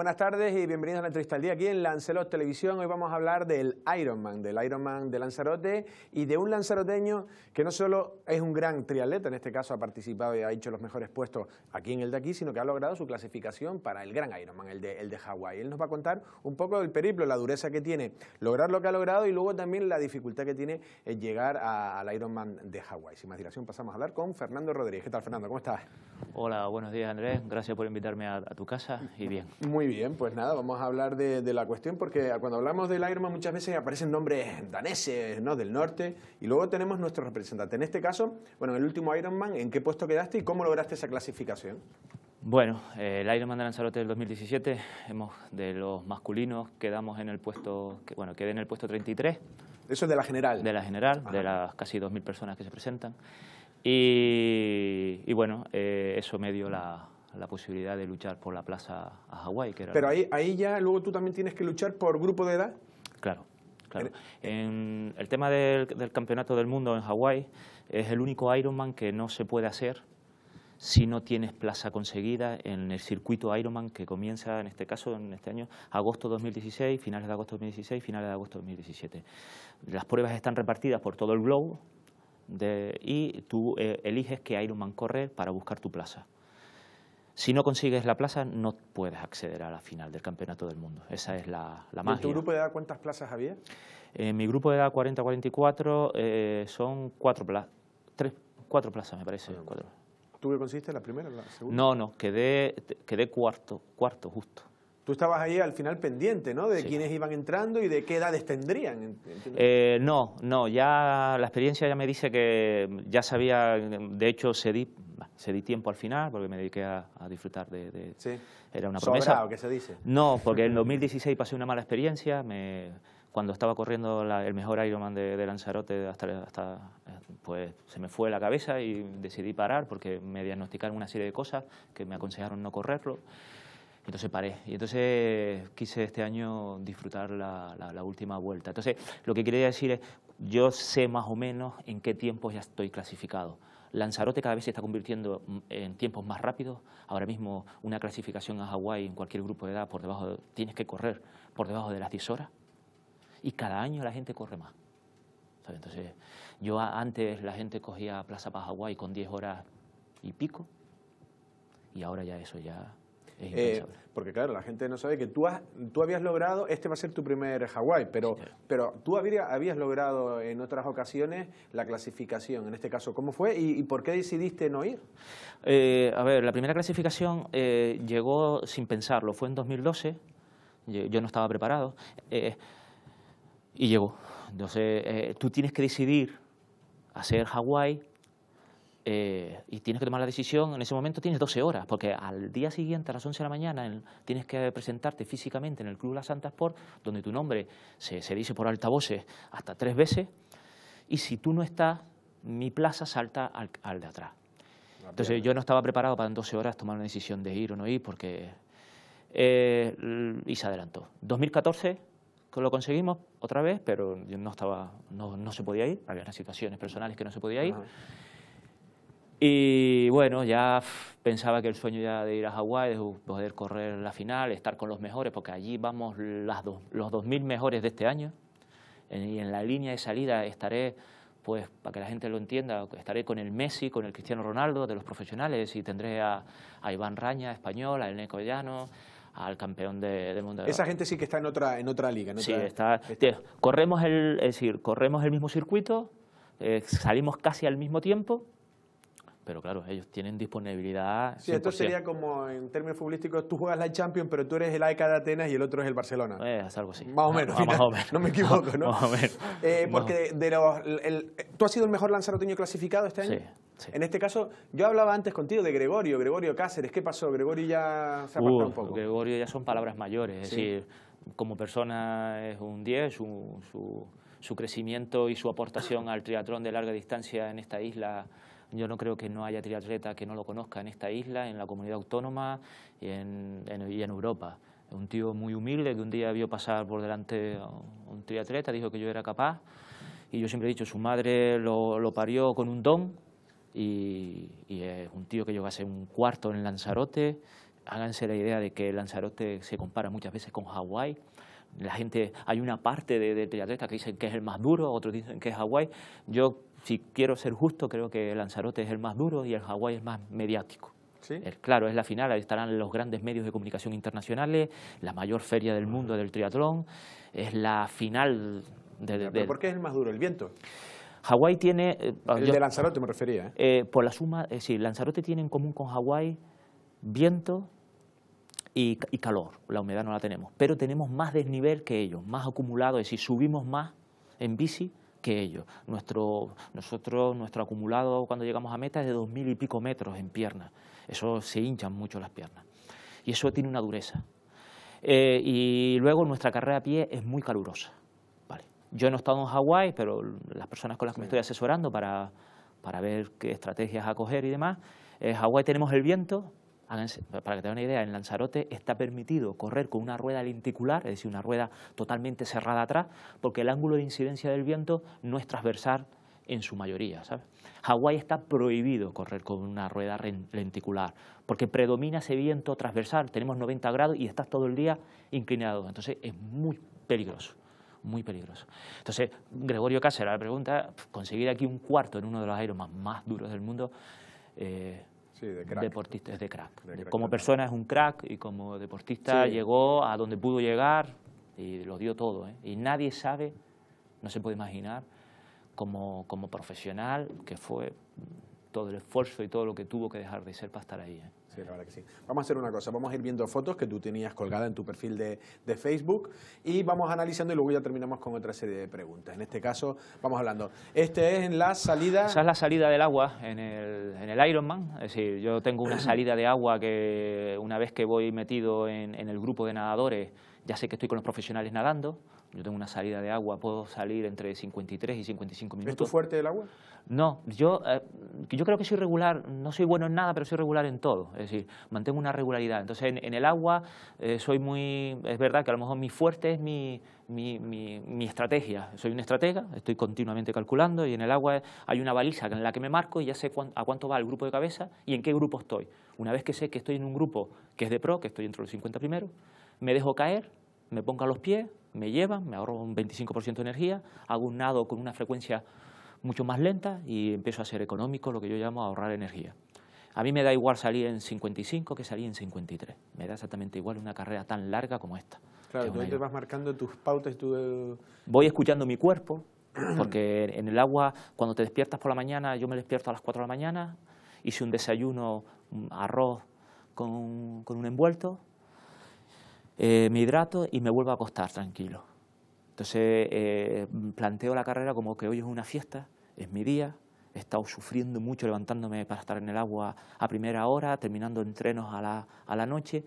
buenas tardes y bienvenidos a la entrevista día aquí en Lancelot Televisión. Hoy vamos a hablar del Ironman, del Ironman de Lanzarote y de un lanzaroteño que no solo es un gran triatleta, en este caso ha participado y ha hecho los mejores puestos aquí en el de aquí, sino que ha logrado su clasificación para el gran Ironman, el de, el de Hawái. Él nos va a contar un poco del periplo, la dureza que tiene lograr lo que ha logrado y luego también la dificultad que tiene llegar al Ironman de Hawái. Sin más dilación pasamos a hablar con Fernando Rodríguez. ¿Qué tal Fernando? ¿Cómo estás? Hola, buenos días Andrés. Gracias por invitarme a, a tu casa y bien. Muy bien bien, pues nada, vamos a hablar de, la cuestión porque cuando hablamos del Ironman muchas veces aparecen nombres daneses, ¿no? Del norte y luego tenemos nuestro representante. En este caso, bueno, en el último Ironman, ¿en qué puesto quedaste y cómo lograste esa clasificación? Bueno, eh, el Ironman de Lanzarote del 2017, hemos, de los masculinos quedamos en el puesto, bueno, quedé en el puesto 33. Eso es de la general. De la general, de las casi 2.000 personas que se presentan. Y, bueno, eh, eso me dio la, la posibilidad de luchar por la plaza a Hawái. Pero ahí, ahí ya luego tú también tienes que luchar por grupo de edad. Claro, claro. Eh, eh. el tema del, campeonato del mundo en Hawái es el único Ironman que no se puede hacer si no tienes plaza conseguida en el circuito Ironman que comienza en este caso, en este año, agosto 2016, finales de agosto 2016, finales de agosto 2017. Las pruebas están repartidas por todo el globo y tú eh, eliges qué Ironman correr para buscar tu plaza. Si no consigues la plaza, no puedes acceder a la final del Campeonato del Mundo. Esa es la, la magia. tu grupo de edad cuántas plazas había? En mi grupo de edad 40-44 eh, son cuatro plazas, tres, cuatro plazas me parece. Ah, cuatro. ¿Tú qué consiste la primera la segunda? No, no, quedé, quedé cuarto, cuarto justo. Tú estabas ahí al final pendiente, ¿no? De quiénes iban entrando y de qué edades tendrían. Eh, no, no, ya la experiencia ya me dice que ya sabía, de hecho cedí, di tiempo al final porque me dediqué a, disfrutar de... sí. Era una Sobrado, promesa. se dice? No, porque en 2016 pasé una mala experiencia, me, cuando estaba corriendo el mejor Ironman de, de Lanzarote hasta, hasta, pues se me fue la cabeza y decidí parar porque me diagnosticaron una serie de cosas que me aconsejaron no correrlo entonces paré. Y entonces quise este año disfrutar la, última vuelta. Entonces, lo que quería decir es, yo sé más o menos en qué tiempos ya estoy clasificado. Lanzarote cada vez se está convirtiendo en tiempos más rápidos. Ahora mismo una clasificación a Hawái en cualquier grupo de edad por debajo tienes que correr por debajo de las 10 horas. Y cada año la gente corre más. Entonces, yo antes la gente cogía Plaza para Hawái con 10 horas y pico. Y ahora ya eso ya eh, porque claro, la gente no sabe que tú, has, tú habías logrado, este va a ser tu primer Hawái, pero, pero tú habías, logrado en otras ocasiones la clasificación. En este caso, ¿cómo fue y, por qué decidiste no ir? Eh, a ver, la primera clasificación eh, llegó sin pensarlo, fue en 2012, yo, yo no estaba preparado, y llegó. Entonces, tú tienes que decidir hacer Hawái eh, y tienes que tomar la decisión, en ese momento tienes 12 horas, porque al día siguiente, a las 11 de la mañana, tienes que presentarte físicamente en el Club La Santa Sport, donde tu nombre se, dice por altavoces hasta tres veces, y si tú no estás, mi plaza salta al, de atrás. Entonces yo no estaba preparado para en 12 horas tomar una decisión de ir o no ir, porque... Eh, y se adelantó. 2014 lo conseguimos otra vez, pero no, estaba, no, no se podía ir, había unas situaciones personales que no se podía ir. Y bueno, ya pensaba que el sueño ya de ir a Hawái, es poder correr la final, estar con los mejores, porque allí vamos las dos, los 2.000 mejores de este año. Y en la línea de salida estaré, pues para que la gente lo entienda, estaré con el Messi, con el Cristiano Ronaldo de los profesionales y tendré a, Iván Raña, español, a Neko Llano, al campeón de, Mundial. mundo. Esa gente sí que está en otra, en otra liga, ¿no? Sí, está, corremos, el, es decir, corremos el mismo circuito, eh, salimos casi al mismo tiempo pero claro, ellos tienen disponibilidad. Sí, esto sería como en términos futbolísticos, tú juegas la Champions, pero tú eres el AECA de Atenas y el otro es el Barcelona. Eh, es algo así. Más o ah, menos. No, ah, más o no me equivoco, ¿no? más o menos. Eh, porque de los, tú has sido el mejor lanzaroteño clasificado este año. Sí. En este caso, yo hablaba antes contigo de Gregorio, Gregorio Cáceres. ¿Qué pasó? Gregorio ya se ha un poco. Gregorio ya son palabras mayores. Es decir, como persona es un 10, su, su, crecimiento y su aportación al triatlón de larga distancia en esta isla yo no creo que no haya triatleta que no lo conozca en esta isla, en la comunidad autónoma y en, en, Europa. Un tío muy humilde que un día vio pasar por delante a un triatleta, dijo que yo era capaz. Y yo siempre he dicho, su madre lo, parió con un don. Y, es un tío que llegó a un cuarto en Lanzarote. Háganse la idea de que Lanzarote se compara muchas veces con Hawái la gente, hay una parte de, de que dicen que es el más duro, otros dicen que es Hawái. Yo, si quiero ser justo, creo que Lanzarote es el más duro y el Hawái es más mediático. ¿Sí? Eh, claro, es la final, ahí estarán los grandes medios de comunicación internacionales, la mayor feria del mundo del triatlón, es la final de... ¿Por qué es el más duro? ¿El viento? Hawái tiene... Eh, el de Lanzarote me refería. ¿eh? por la suma, es Lanzarote tiene en común con Hawái viento, y, calor. La humedad no la tenemos. Pero tenemos más desnivel que ellos, más acumulado, es decir, subimos más en bici que ellos. Nuestro, nosotros, nuestro acumulado cuando llegamos a meta es de dos mil y pico metros en piernas. Eso se hinchan mucho las piernas. Y eso tiene una dureza. Eh, y luego nuestra carrera a pie es muy calurosa. Yo no he estado en Hawái, pero las personas con las que me estoy asesorando para, para ver qué estrategias acoger y demás, en Hawái tenemos el viento, para que den una idea, en Lanzarote está permitido correr con una rueda lenticular, es decir, una rueda totalmente cerrada atrás, porque el ángulo de incidencia del viento no es transversal en su mayoría. ¿sabes? Hawái está prohibido correr con una rueda lenticular, porque predomina ese viento transversal, tenemos 90 grados y estás todo el día inclinado, entonces es muy peligroso muy peligroso. Entonces, Gregorio Cáceres, la pregunta, conseguir aquí un cuarto en uno de los aeromas más duros del mundo, eh, Sí, de crack. Deportista, es de crack. como persona es un crack y como deportista llegó a donde pudo llegar y lo dio todo. ¿eh? Y nadie sabe, no se puede imaginar, como, como profesional que fue todo el esfuerzo y todo lo que tuvo que dejar de ser para estar ahí. ¿eh? Vamos a hacer una cosa, vamos a ir viendo fotos que tú tenías colgada en tu perfil de, de, Facebook y vamos analizando y luego ya terminamos con otra serie de preguntas. En este caso, vamos hablando. Este es en la salida... Esa es la salida del agua en el, en el Ironman. Es decir, yo tengo una salida de agua que una vez que voy metido en, en el grupo de nadadores ya sé que estoy con los profesionales nadando, yo tengo una salida de agua, puedo salir entre 53 y 55 minutos. ¿Es tú fuerte el agua? No, yo, eh, yo creo que soy regular, no soy bueno en nada, pero soy regular en todo, es decir, mantengo una regularidad. Entonces, en, el agua eh, soy muy, es verdad que a lo mejor mi fuerte es mi, mi, mi, estrategia. Soy un estratega, estoy continuamente calculando y en el agua hay una baliza en la que me marco y ya sé a cuánto va el grupo de cabeza y en qué grupo estoy. Una vez que sé que estoy en un grupo que es de pro, que estoy entre los 50 primeros, me dejo caer, me pongo a los pies, me llevan, me ahorro un 25% de energía, hago un nado con una frecuencia mucho más lenta y empiezo a ser económico, lo que yo llamo ahorrar energía. A mí me da igual salir en 55 que salir en 53. Me da exactamente igual una carrera tan larga como esta. Claro, tú te vas marcando tus pautas. Tu... Eh, Voy escuchando mi cuerpo, porque en el agua, cuando te despiertas por la mañana, yo me despierto a las 4 de la mañana, hice un desayuno, arroz con un envuelto, eh, me hidrato y me vuelvo a acostar tranquilo. Entonces eh, planteo la carrera como que hoy es una fiesta, es mi día, he estado sufriendo mucho levantándome para estar en el agua a primera hora, terminando entrenos a la, a la noche,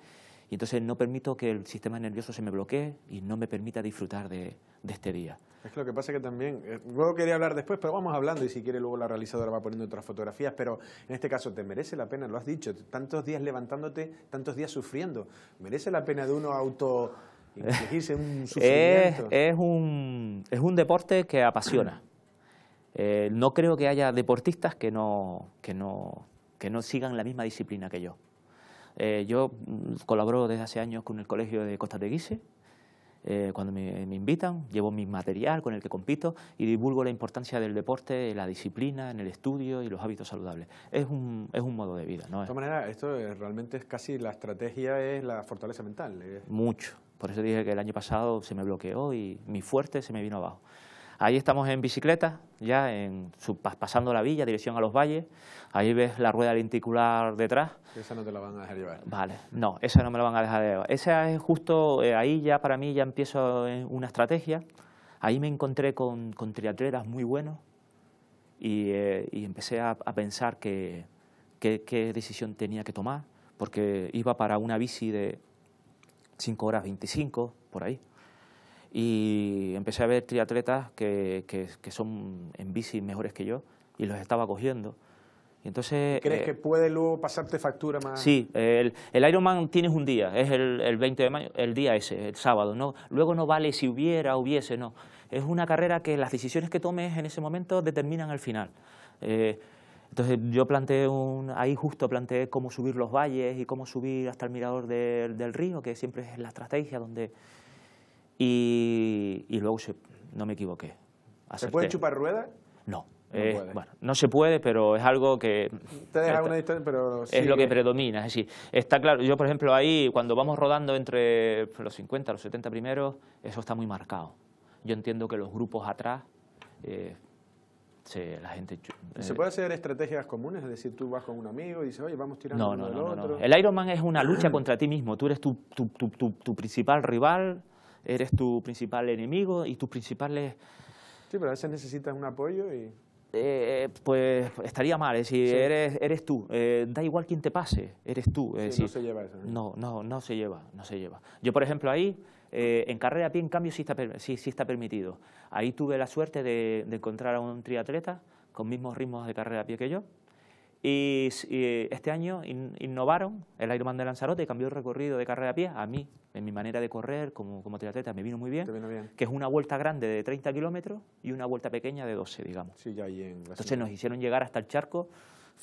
y entonces no permito que el sistema nervioso se me bloquee y no me permita disfrutar de este día. Es que lo que pasa que también, eh, luego quería hablar después, pero vamos hablando y si quiere luego la realizadora va poniendo otras fotografías, pero en este caso te merece la pena, lo has dicho, tantos días levantándote, tantos días sufriendo, merece la pena de uno auto Es, un, es un deporte que apasiona. Eh, no creo que haya deportistas que no, que no, sigan la misma disciplina que yo. Eh, yo mm, colaboro desde hace años con el Colegio de Costa de Guise, eh, cuando me, invitan, llevo mi material con el que compito y divulgo la importancia del deporte, la disciplina, en el estudio y los hábitos saludables. Es un, es un modo de vida. ¿no? De todas maneras, esto realmente es casi la estrategia, es la fortaleza mental. Mucho. Por eso dije que el año pasado se me bloqueó y mi fuerte se me vino abajo. Ahí estamos en bicicleta, ya en, pasando la villa, dirección a los valles. Ahí ves la rueda lenticular detrás. Esa no te la van a dejar llevar. Vale, no, esa no me la van a dejar llevar. Esa es justo, eh, ahí ya para mí ya empiezo eh, una estrategia. Ahí me encontré con, con muy buenos y, eh, empecé a, pensar qué que, decisión tenía que tomar, porque iba para una bici de 5 horas 25, por ahí y empecé a ver triatletas que, que, son en bici mejores que yo y los estaba cogiendo. Y entonces, ¿Crees eh, que puede luego pasarte factura más? Sí, el, Ironman tienes un día, es el, el, 20 de mayo, el día ese, el sábado. ¿no? Luego no vale si hubiera, hubiese, no. Es una carrera que las decisiones que tomes en ese momento determinan el final. Eh, entonces yo planteé, un, ahí justo planteé cómo subir los valles y cómo subir hasta el mirador del río, que siempre es la estrategia donde y, luego no me equivoqué. ¿Se puede chupar rueda No. No eh, bueno, no se puede, pero es algo que... Te deja una pero... Es lo que predomina, es decir, está claro, yo por ejemplo ahí, cuando vamos rodando entre los 50, los 70 primeros, eso está muy marcado. Yo entiendo que los grupos atrás, eh, se, la gente... Eh, ¿Se puede hacer estrategias comunes? Es decir, tú vas con un amigo y dices, oye, vamos tirando no, no, uno no, no, El Ironman es una lucha contra ti mismo, tú eres tu, tu, tu principal rival eres tu principal enemigo y tus principales... Sí, pero a veces necesitas un apoyo y... Eh, pues estaría mal, es decir, eres, eres tú, eh, da igual quién te pase, eres tú. no se lleva eso. ¿no? no, se lleva, no se lleva. Yo, por ejemplo, ahí, eh, en carrera a pie, en cambio, sí está, está permitido. Ahí tuve la suerte de, de encontrar a un triatleta con mismos ritmos de carrera a pie que yo, y, eh, este año innovaron el Ironman de Lanzarote, cambió el recorrido de carrera a pie. A mí, en mi manera de correr como, como triatleta, me vino muy bien, Que es una vuelta grande de 30 kilómetros y una vuelta pequeña de 12, digamos. Entonces nos hicieron llegar hasta el charco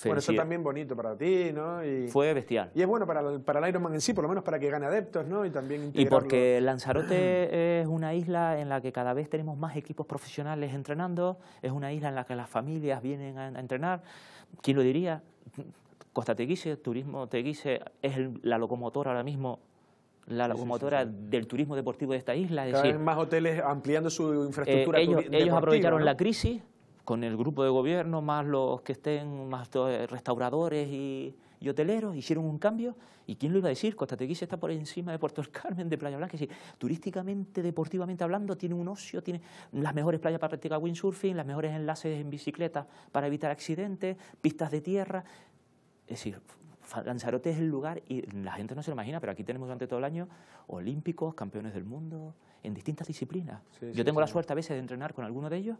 bueno, eso también bonito para ti, ¿no? Y, Fue bestial. Y es bueno para el, para Ironman en sí, por lo menos para que gane adeptos, ¿no? Y también Y porque Lanzarote es una isla en la que cada vez tenemos más equipos profesionales entrenando, es una isla en la que las familias vienen a, entrenar. ¿Quién lo diría? Costa Teguise, Turismo Teguise es la locomotora ahora mismo la locomotora del turismo deportivo de esta isla. Cada vez más hoteles ampliando su infraestructura eh, ellos, aprovecharon la crisis con el grupo de gobierno, más los que estén, más restauradores y, hoteleros, hicieron un cambio. ¿Y quién lo iba a decir? Costa Teguise está por encima de Puerto del Carmen, de Playa Blanca. Sí, turísticamente, deportivamente hablando, tiene un ocio, tiene las mejores playas para practicar windsurfing, ...las mejores enlaces en bicicleta para evitar accidentes, pistas de tierra. Es decir, Lanzarote es el lugar, y la gente no se lo imagina, pero aquí tenemos durante todo el año olímpicos, campeones del mundo, en distintas disciplinas. Yo tengo la suerte a veces de entrenar con alguno de ellos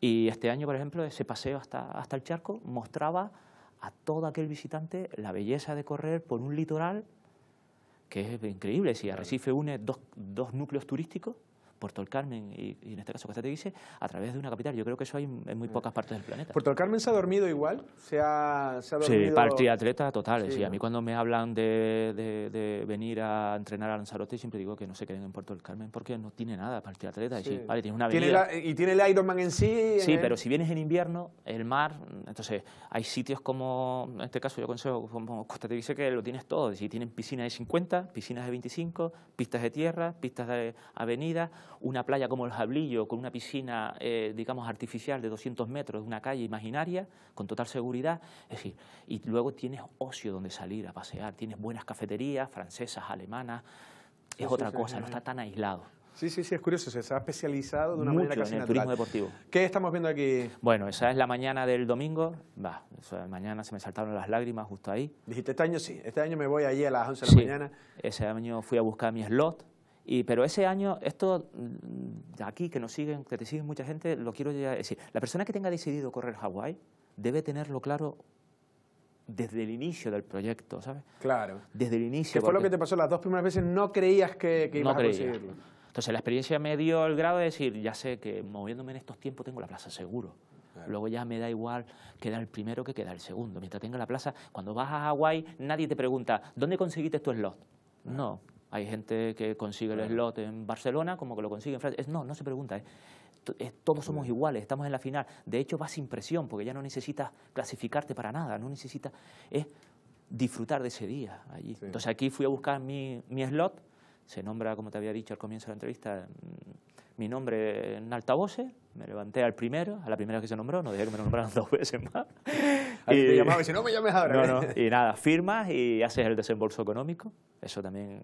y este año, por ejemplo, ese paseo hasta, el charco mostraba a todo aquel visitante la belleza de correr por un litoral que es increíble. Si Arrecife une dos, dos núcleos turísticos, Puerto del Carmen y, en este caso Costa Te dice a través de una capital. Yo creo que eso hay en muy pocas partes del planeta. ¿Puerto del Carmen se ha dormido igual? ¿Se ha, dormido... Sí, para atleta total. Sí, A mí cuando me hablan de, venir a entrenar a Lanzarote siempre digo que no se queden en Puerto del Carmen porque no tiene nada para el y Sí. tiene una y tiene el Ironman en sí. Sí, pero si vienes en invierno, el mar... Entonces, hay sitios como... En este caso yo Costa como dice, que lo tienes todo. Si tienen piscinas de 50, piscinas de 25, pistas de tierra, pistas de avenida una playa como el Jablillo, con una piscina, eh, digamos, artificial de 200 metros, una calle imaginaria, con total seguridad, es decir, y luego tienes ocio donde salir a pasear, tienes buenas cafeterías, francesas, alemanas, es otra cosa, no está tan aislado. Sí, sí, sí, es curioso, se ha especializado de una manera casi en el turismo deportivo. ¿Qué estamos viendo aquí? Bueno, esa es la mañana del domingo, va, mañana se me saltaron las lágrimas justo ahí. Dijiste, este año sí, este año me voy allí a las 11 de la mañana. Ese año fui a buscar mi slot, pero ese año, esto de mm, aquí que nos siguen, que te siguen mucha gente, lo quiero ya decir. La persona que tenga decidido correr Hawái debe tenerlo claro desde el inicio del proyecto, ¿sabes? Claro. Desde el inicio. Que fue lo que te pasó las dos primeras veces, no creías que, ibas a conseguirlo. Entonces la experiencia me dio el grado de decir, ya sé que moviéndome en estos tiempos tengo la plaza seguro. Luego ya me da igual queda el primero que queda el segundo. Mientras tenga la plaza, cuando vas a Hawái, nadie te pregunta, ¿dónde conseguiste tu slot? No, hay gente que consigue el slot en Barcelona como que lo consigue en Francia. no, no se pregunta. todos somos iguales, estamos en la final. De hecho, vas sin presión porque ya no necesitas clasificarte para nada, no necesitas... Es disfrutar de ese día allí. Entonces aquí fui a buscar mi, slot, se nombra, como te había dicho al comienzo de la entrevista, mm, mi nombre en altavoces, me levanté al primero, a la primera que se nombró, no dejé que me nombraran dos veces más. y, te llamaba y si no me llames ahora. y nada, firmas y haces el desembolso económico, eso también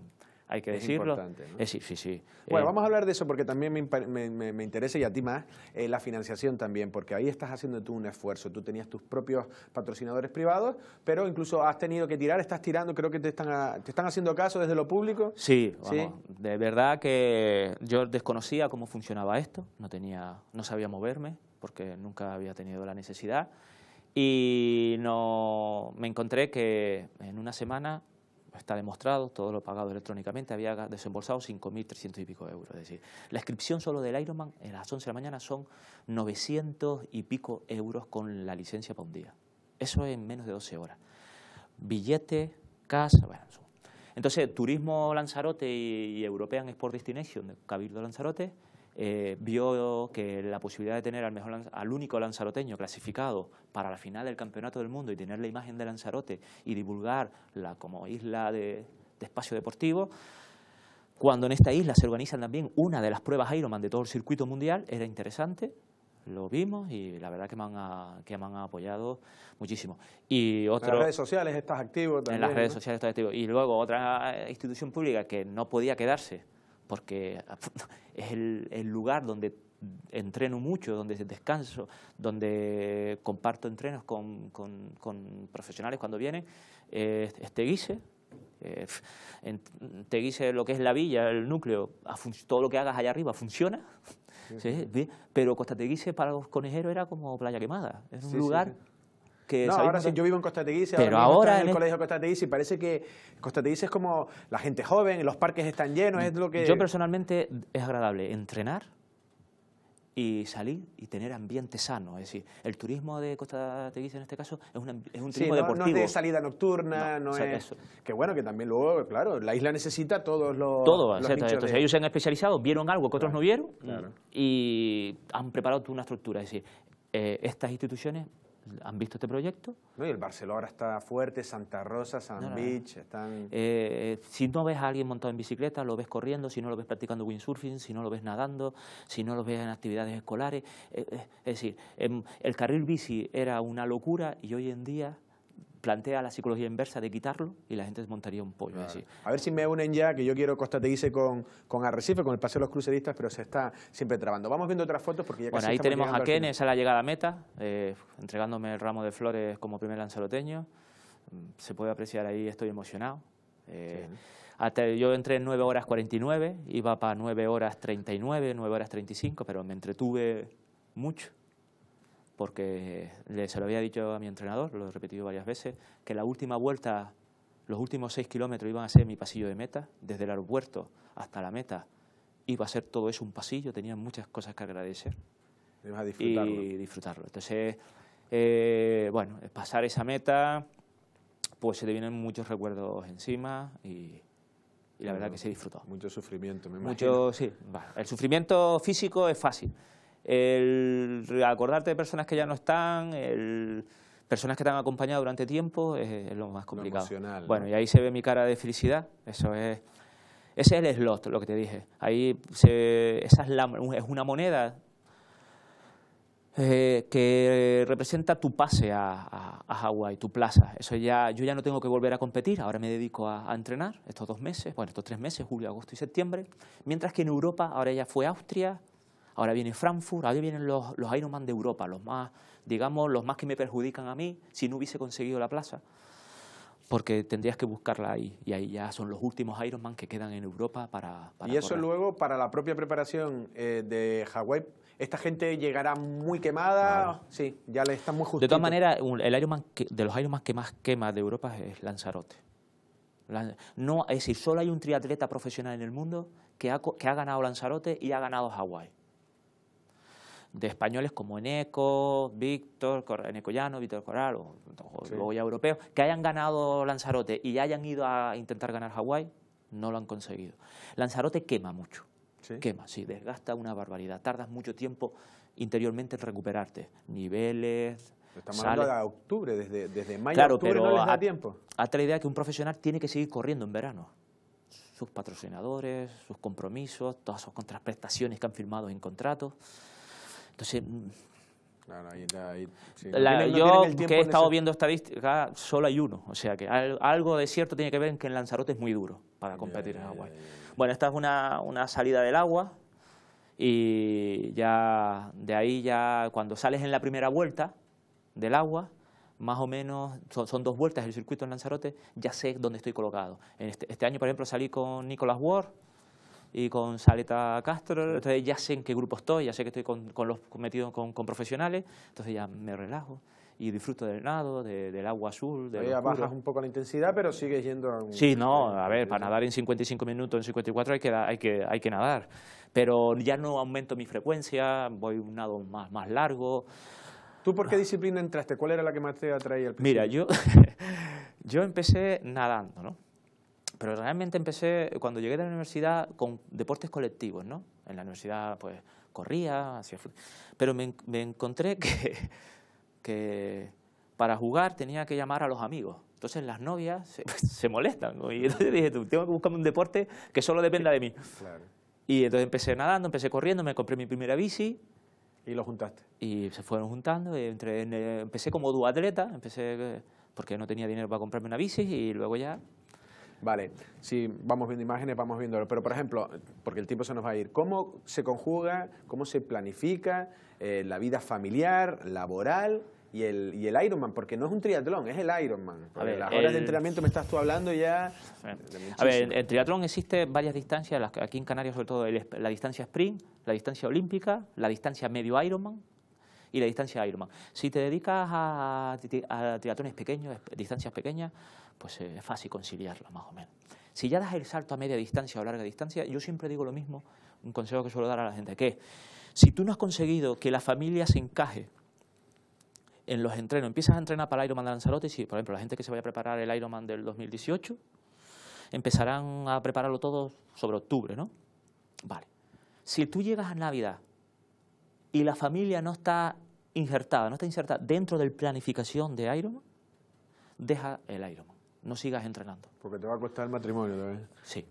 hay que es decirlo. Importante, eh, sí, sí, sí. Bueno, eh, vamos a hablar de eso porque también me, interesa y a ti más eh, la financiación también, porque ahí estás haciendo tú un esfuerzo. Tú tenías tus propios patrocinadores privados, pero incluso has tenido que tirar, estás tirando, creo que te están, te están haciendo caso desde lo público. Sí, vamos, ¿Sí? de verdad que yo desconocía cómo funcionaba esto, no, tenía, no sabía moverme porque nunca había tenido la necesidad y no, me encontré que en una semana está demostrado, todo lo pagado electrónicamente, había desembolsado 5.300 y pico euros. Es decir, la inscripción solo del Ironman a las 11 de la mañana son 900 y pico euros con la licencia para un día. Eso en menos de 12 horas. Billete, casa, bueno, entonces, Turismo Lanzarote y European Sport Destination de Cabildo Lanzarote eh, vio que la posibilidad de tener al, mejor, al único lanzaroteño clasificado para la final del Campeonato del Mundo y tener la imagen de Lanzarote y divulgarla como isla de, espacio deportivo, cuando en esta isla se organizan también una de las pruebas Ironman de todo el circuito mundial, era interesante, lo vimos y la verdad que me han, que han apoyado muchísimo. Y otro, en las redes sociales estás activo también. En las redes sociales estás activo. Y luego otra eh, institución pública que no podía quedarse porque es el, lugar donde entreno mucho, donde descanso, donde comparto entrenos con, profesionales cuando vienen, eh, es Teguise. Eh, lo que es la villa, el núcleo, todo lo que hagas allá arriba funciona, sí, pero Costa Teguise para los conejeros era como playa quemada, es un lugar no, ahora sí, yo vivo en Costa Teguise, pero ahora, en el, colegio colegio Costa Teguise y parece que Costa Teguise es como la gente joven, los parques están llenos, es lo que... Yo personalmente es agradable entrenar y salir y tener ambiente sano. Es decir, el turismo de Costa Teguise en este caso es un, es un turismo de salida nocturna, Que bueno, que también luego, claro, la isla necesita todos los... Todo, Entonces ellos se han especializado, vieron algo que otros no vieron y han preparado una estructura. Es decir, eh, estas instituciones han visto este proyecto. el Barcelona está fuerte, Santa Rosa, San Beach, están... Eh, si no ves a alguien montado en bicicleta, lo ves corriendo, si no lo ves practicando windsurfing, si no lo ves nadando, si no lo ves en actividades escolares. Eh, eh, es decir, em, el carril bici era una locura y hoy en día plantea la psicología inversa de quitarlo y la gente desmontaría un pollo. A ver si me unen ya, que yo quiero Costa te hice con, con Arrecife, con el Paseo de los Cruceristas, pero se está siempre trabando. Vamos viendo otras fotos porque ya Bueno, ahí tenemos a Kenes a la llegada a meta, eh, entregándome el ramo de flores como primer lanzaroteño. Mm, se puede apreciar ahí, estoy emocionado. Eh, yo entré en 9 horas 49, iba para 9 horas 39, 9 horas 35, pero me entretuve mucho porque se lo había dicho a mi entrenador, lo he repetido varias veces, que la última vuelta, los últimos seis kilómetros iban a ser mi pasillo de meta, desde el aeropuerto hasta la meta, iba a ser todo eso un pasillo, tenía muchas cosas que agradecer. Y disfrutarlo. Entonces, eh, bueno, pasar esa meta, pues se te vienen muchos recuerdos encima y, la verdad que se disfrutó. Mucho sufrimiento, me imagino. Mucho, sí. el sufrimiento físico es fácil el acordarte de personas que ya no están, personas que te han acompañado durante tiempo, es, lo más complicado. bueno, y ahí se ve mi cara de felicidad, eso es... Ese es el slot, lo que te dije. Ahí esa es, una moneda eh, que representa tu pase a, a, Hawái, tu plaza. Eso ya, yo ya no tengo que volver a competir, ahora me dedico a, entrenar estos dos meses, bueno, estos tres meses, julio, agosto y septiembre, mientras que en Europa ahora ya fue Austria, ahora viene Frankfurt, ahora vienen los, Ironman de Europa, los más, digamos, los más que me perjudican a mí si no hubiese conseguido la plaza, porque tendrías que buscarla ahí, y ahí ya son los últimos Ironman que quedan en Europa para... y eso luego para la propia preparación eh, de Hawaii, esta gente llegará muy quemada, sí, ya le están muy justo. De todas maneras, el Ironman de los Ironman que más quema de Europa es Lanzarote. No, es decir, solo hay un triatleta profesional en el mundo que ha, que ha ganado Lanzarote y ha ganado Hawái de españoles como Eneco, Víctor, Llano, Víctor Corral, o, luego ya europeos, que hayan ganado Lanzarote y hayan ido a intentar ganar Hawái, no lo han conseguido. Lanzarote quema mucho. Quema, sí, desgasta una barbaridad. Tardas mucho tiempo interiormente en recuperarte. Niveles, Estamos hablando de octubre, desde, desde mayo a octubre pero no les tiempo. hasta la idea que un profesional tiene que seguir corriendo en verano. Sus patrocinadores, sus compromisos, todas sus contraprestaciones que han firmado en contratos yo que he estado viendo estadísticas, solo hay uno. O sea que algo de cierto tiene que ver en que en Lanzarote es muy duro para competir en agua. Bueno, esta es una, una, salida del agua y ya de ahí ya cuando sales en la primera vuelta del agua, más o menos son, dos vueltas el circuito en Lanzarote, ya sé dónde estoy colocado. En este, este, año, por ejemplo, salí con Nicolas Ward y con Saleta Castro, entonces ya sé en qué grupo estoy, ya sé que estoy con, con los con, profesionales, entonces ya me relajo y disfruto del nado, del agua azul. De bajas un poco la intensidad, pero sigues yendo a un... Sí, no, a ver, para nadar en 55 minutos, en 54 hay que, hay que, hay que nadar, pero ya no aumento mi frecuencia, voy un nado más, más largo. ¿Tú por qué disciplina entraste? ¿Cuál era la que más te atraía al Mira, yo, yo empecé nadando, ¿no? pero realmente empecé, cuando llegué de la universidad, con deportes colectivos, ¿no? En la universidad, pues, corría, hacía... Pero me, encontré que, que para jugar tenía que llamar a los amigos. Entonces las novias se, pues, molestan. Y entonces dije, tengo que buscarme un deporte que solo dependa de mí. Y entonces empecé nadando, empecé corriendo, me compré mi primera bici. ¿Y lo juntaste? Y se fueron juntando. Eh, entre, eh, empecé como duatleta, empecé eh, porque no tenía dinero para comprarme una bici y luego ya Vale, sí, vamos viendo imágenes, vamos viendo. Pero, por ejemplo, porque el tiempo se nos va a ir, ¿cómo se conjuga, cómo se planifica eh, la vida familiar, laboral y el, y el Ironman? Porque no es un triatlón, es el Ironman. a ver, las horas de entrenamiento me estás tú hablando ya. a ver, el triatlón existe varias distancias, aquí en Canarias sobre todo la distancia sprint, la distancia olímpica, la distancia medio Ironman, y la distancia Ironman. Si te dedicas a, a, triatlones pequeños, distancias pequeñas, pues eh, es fácil conciliarlo, más o menos. Si ya das el salto a media distancia o larga distancia, yo siempre digo lo mismo, un consejo que suelo dar a la gente, que si tú no has conseguido que la familia se encaje en los entrenos, empiezas a entrenar para el Ironman de Lanzarote, y por ejemplo la gente que se vaya a preparar el Ironman del 2018, empezarán a prepararlo todo sobre octubre, ¿no? Vale. Si tú llegas a Navidad y la familia no está injertada, no está inserta dentro del planificación de Ironman, deja el Ironman no sigas entrenando. Porque te va a costar el matrimonio también. Sí,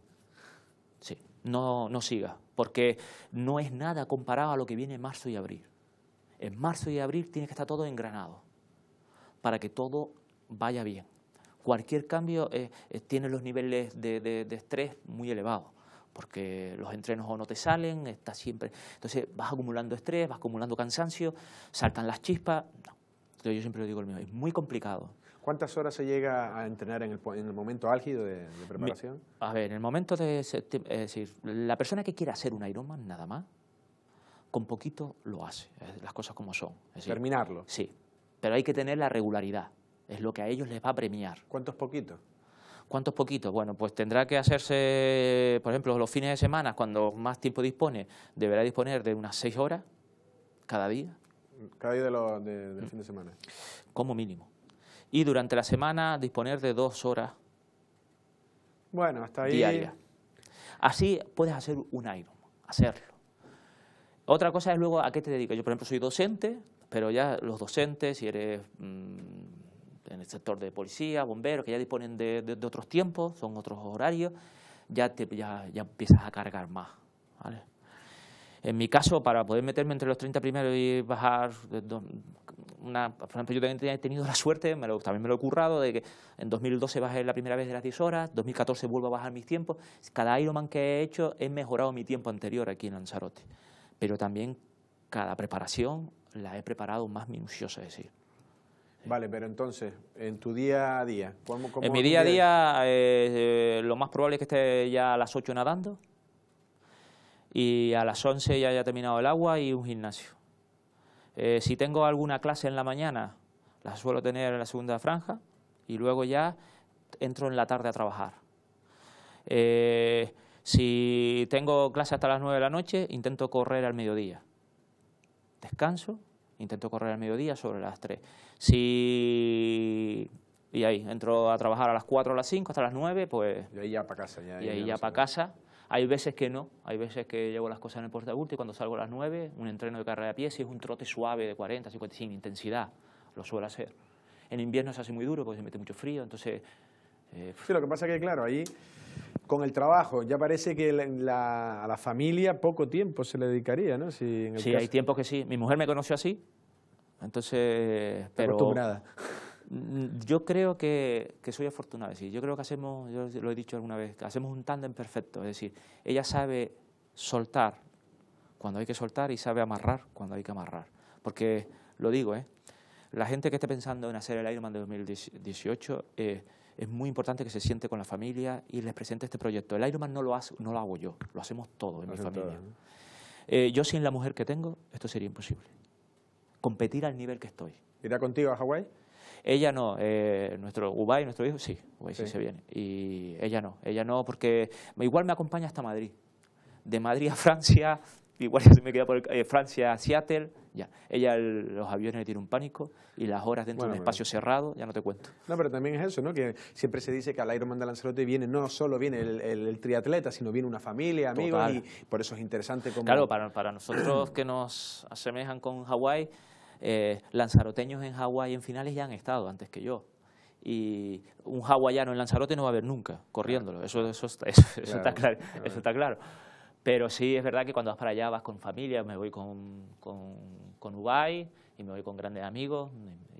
sí, no, no sigas, porque no es nada comparado a lo que viene en marzo y abril. En marzo y abril ...tienes que estar todo engranado para que todo vaya bien. Cualquier cambio eh, eh, tiene los niveles de, de, estrés muy elevados porque los entrenos o no te salen, estás siempre. Entonces vas acumulando estrés, vas acumulando cansancio, saltan las chispas. No. Entonces, yo siempre lo digo lo mismo, es muy complicado. ¿Cuántas horas se llega a entrenar en el, momento álgido de, preparación? a ver, en el momento de... Es decir, la persona que quiera hacer un Ironman nada más, con poquito lo hace, las cosas como son. Terminarlo. Sí, pero hay que tener la regularidad, es lo que a ellos les va a premiar. ¿Cuántos poquitos? ¿Cuántos poquitos? Bueno, pues tendrá que hacerse, por ejemplo, los fines de semana, cuando más tiempo dispone, deberá disponer de unas seis horas cada día. Cada día de los fines fin de semana. Como mínimo y durante la semana disponer de dos horas bueno, hasta ahí... diarias. Así puedes hacer un item, hacerlo. Otra cosa es luego a qué te dedicas. Yo, por ejemplo, soy docente, pero ya los docentes, si eres mm, en el sector de policía, bomberos, que ya disponen de, otros tiempos, son otros horarios, ya, ya, empiezas a cargar más. En mi caso, para poder meterme entre los 30 primeros y bajar por yo también he tenido la suerte, me lo, también me lo he currado, de que en 2012 bajé la primera vez de las 10 horas, 2014 vuelvo a bajar mis tiempos. Cada Ironman que he hecho he mejorado mi tiempo anterior aquí en Lanzarote, pero también cada preparación la he preparado más minuciosa, es decir. Vale, pero entonces, en tu día a día, ¿cómo, En mi día a día, eh, eh, lo más probable es que esté ya a las 8 nadando y a las 11 ya haya terminado el agua y un gimnasio. Eh, si tengo alguna clase en la mañana, la suelo tener en la segunda franja y luego ya entro en la tarde a trabajar. Eh, si tengo clase hasta las nueve de la noche, intento correr al mediodía. Descanso, intento correr al mediodía sobre las tres. Si... Y ahí, entro a trabajar a las cuatro o a las cinco, hasta las nueve, pues... Y ahí ya para casa. y ahí ya para casa. Hay veces que no, hay veces que llevo las cosas en el portabulto y cuando salgo a las 9, un entreno de carrera de pie, si es un trote suave de 40, 50, sin intensidad, lo suelo hacer. En invierno es así muy duro porque se mete mucho frío, entonces... Eh, sí, lo que pasa es que, claro, ahí con el trabajo, ya parece que la, a la familia poco tiempo se le dedicaría, ¿no? sí, hay tiempos que sí. Mi mujer me conoció así, entonces... Pero... nada. Mm, yo creo que, soy afortunado, decir, yo creo que hacemos, yo lo he dicho alguna vez, que hacemos un tándem perfecto, es decir, ella sabe soltar cuando hay que soltar y sabe amarrar cuando hay que amarrar. Porque, lo digo, ¿eh? la gente que esté pensando en hacer el Ironman de 2018, eh, es muy importante que se siente con la familia y les presente este proyecto. El Ironman no lo, hago yo, lo hacemos todos en mi familia. Eh, yo sin la mujer que tengo, esto sería imposible. Competir al nivel que estoy. ¿Irá contigo a Hawái? Ella no, eh, nuestro Ubay, nuestro hijo, sí, Ubay sí. se viene. Y ella no, ella no, porque igual me acompaña hasta Madrid. De Madrid a Francia, igual se me queda por eh, Francia a Seattle, ya. Ella los aviones le tiene un pánico y las horas dentro de un espacio cerrado, ya no te cuento. No, pero también es eso, ¿no? Que siempre se dice que al Ironman de Lanzarote viene, no solo viene el, triatleta, sino viene una familia, amigos, y por eso es interesante como... Claro, para, para nosotros que nos asemejan con Hawái, eh, lanzaroteños en Hawái en finales ya han estado antes que yo. Y un hawaiano en Lanzarote no va a haber nunca, corriéndolo. Eso, eso, está, claro, está claro, Pero sí es verdad que cuando vas para allá vas con familia, me voy con, con, con Ubay y me voy con grandes amigos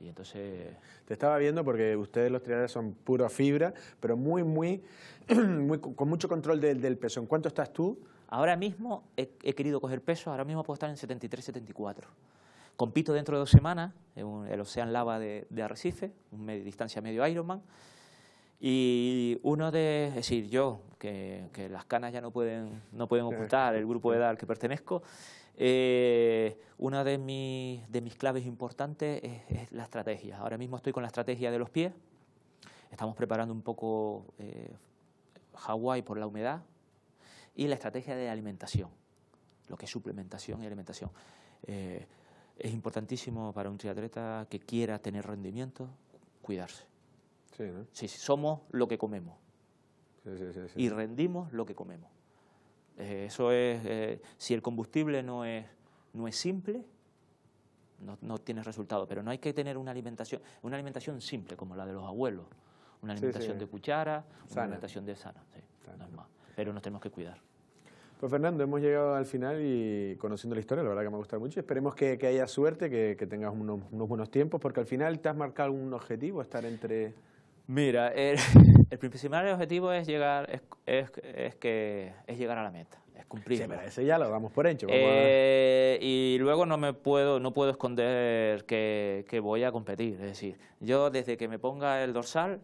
y, entonces... Te estaba viendo porque ustedes los triatletas son pura fibra, pero muy, muy, con mucho control del, del, peso. ¿En cuánto estás tú? Ahora mismo he, he, querido coger peso, ahora mismo puedo estar en 73, 74. Compito dentro de dos semanas en el Ocean Lava de, Arrecife, un distancia medio Ironman. Y uno de, es decir, yo, que, las canas ya no pueden, no pueden ocultar el grupo de edad al que pertenezco, eh, una de, de mis claves importantes es, la estrategia. Ahora mismo estoy con la estrategia de los pies. Estamos preparando un poco eh, Hawái por la humedad. Y la estrategia de alimentación, lo que es suplementación y alimentación. Eh, es importantísimo para un triatleta que quiera tener rendimiento cuidarse. Sí, somos lo que comemos. y rendimos lo que comemos. Eh, eso es, eh, si el combustible no es, no es simple, no, no, resultado, pero no hay que tener una alimentación, una alimentación simple como la de los abuelos, una alimentación de cuchara, una alimentación de sana, No pero nos tenemos que cuidar. Pues Fernando, hemos llegado al final y conociendo la historia, la verdad que me ha gustado mucho. Esperemos que, haya suerte, que, tengas unos, buenos tiempos, porque al final te has marcado un objetivo, estar entre... Mira, el, principal objetivo es llegar, es, que, es llegar a la meta, es cumplir. Sí, pero ese ya lo damos por hecho. Eh, y luego no me puedo, no puedo esconder que voy a competir. Es decir, yo desde que me ponga el dorsal,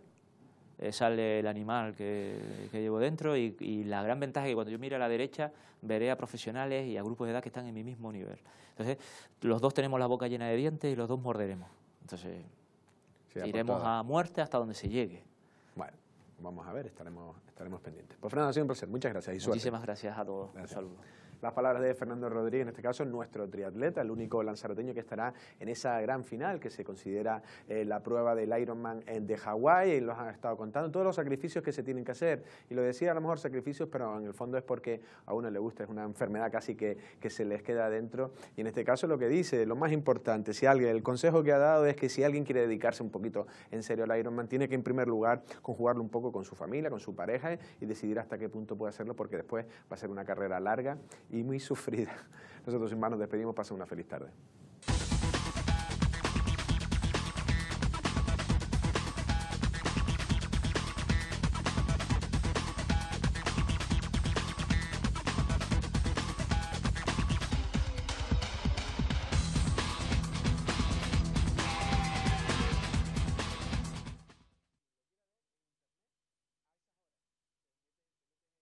eh, sale el animal que, llevo dentro y, la gran ventaja es que cuando yo mire a la derecha veré a profesionales y a grupos de edad que están en mi mismo nivel. Entonces, los dos tenemos la boca llena de dientes y los dos morderemos. Entonces, iremos a muerte hasta donde se llegue. Bueno, vamos a ver, estaremos, estaremos pendientes. Pues Fernando, ha sido un placer. Muchas gracias y Muchísimas gracias a todos. Un saludo las palabras de Fernando Rodríguez, en este caso nuestro triatleta, el único lanzaroteño que estará en esa gran final que se considera eh, la prueba del Ironman eh, de Hawái, y los han estado contando todos los sacrificios que se tienen que hacer. Y lo decía a lo mejor sacrificios, pero en el fondo es porque a uno le gusta, es una enfermedad casi que, se les queda adentro. Y en este caso lo que dice, lo más importante, si alguien, el consejo que ha dado es que si alguien quiere dedicarse un poquito en serio al Ironman, tiene que en primer lugar conjugarlo un poco con su familia, con su pareja y decidir hasta qué punto puede hacerlo porque después va a ser una carrera larga y muy sufrida. Nosotros, hermanos, despedimos. Pasen una feliz tarde.